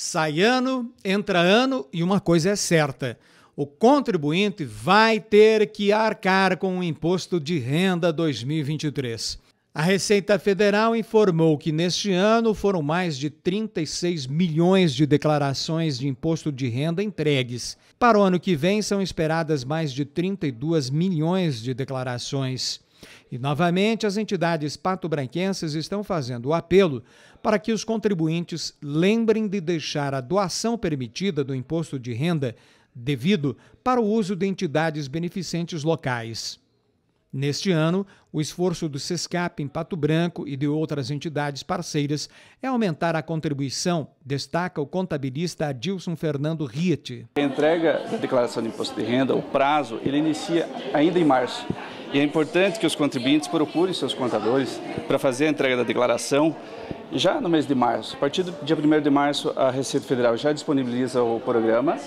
Sai ano, entra ano e uma coisa é certa: o contribuinte vai ter que arcar com o imposto de renda 2023. A Receita Federal informou que neste ano foram mais de 36 milhões de declarações de imposto de renda entregues. Para o ano que vem, são esperadas mais de 32 milhões de declarações. E, novamente, as entidades pato-branquenses estão fazendo o apelo para que os contribuintes lembrem de deixar a doação permitida do imposto de renda devido para o uso de entidades beneficentes locais. Neste ano, o esforço do SESCAP em Pato Branco e de outras entidades parceiras é aumentar a contribuição, destaca o contabilista Adilson Fernando Riet. A entrega da declaração de imposto de renda, o prazo, ele inicia ainda em março. E é importante que os contribuintes procurem seus contadores para fazer a entrega da declaração já no mês de março. A partir do dia 1 de março, a Receita Federal já disponibiliza o programa.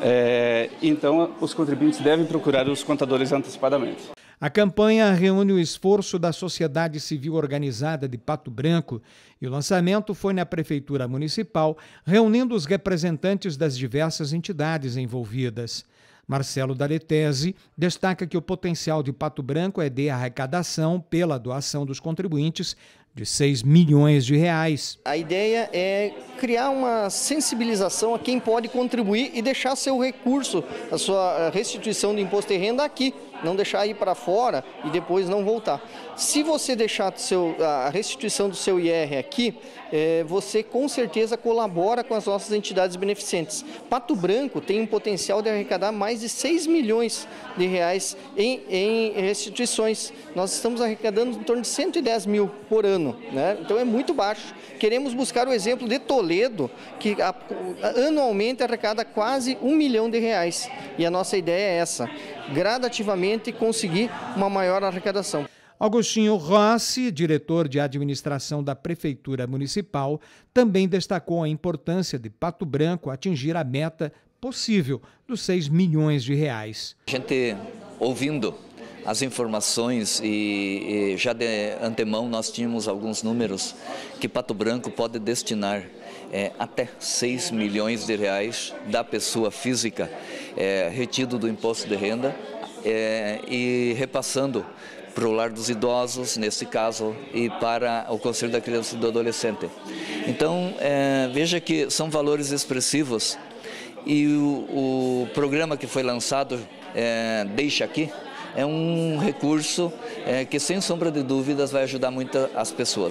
É, então, os contribuintes devem procurar os contadores antecipadamente. A campanha reúne o esforço da sociedade civil organizada de Pato Branco e o lançamento foi na Prefeitura Municipal, reunindo os representantes das diversas entidades envolvidas. Marcelo Daletese destaca que o potencial de Pato Branco é de arrecadação pela doação dos contribuintes de 6 milhões de reais. A ideia é criar uma sensibilização a quem pode contribuir e deixar seu recurso, a sua eh, restituição do imposto de renda aqui não deixar ir para fora e depois não voltar. Se você deixar seu, a restituição do seu IR aqui, é, você com certeza colabora com as nossas entidades beneficentes. Pato Branco tem um potencial de arrecadar mais de 6 milhões de reais em, em restituições. Nós estamos arrecadando em torno de 110 mil por ano, né? então é muito baixo. Queremos buscar o exemplo de Toledo, que anualmente arrecada quase um milhão de reais. E a nossa ideia é essa, gradativamente conseguir uma maior arrecadação. Augustinho Rossi, diretor de administração da Prefeitura Municipal, também destacou a importância de Pato Branco atingir a meta possível dos 6 milhões de reais. A gente ouvindo as informações e, e, já de antemão nós tínhamos alguns números que Pato Branco pode destinar é, até 6 milhões de reais da pessoa física é, retido do imposto de renda é, e repassando para o lar dos idosos, nesse caso, e para o Conselho da Criança e do Adolescente. Então, é, veja que são valores expressivos e o, o programa que foi lançado, é, Deixa Aqui, é um recurso é, que, sem sombra de dúvidas, vai ajudar muito as pessoas.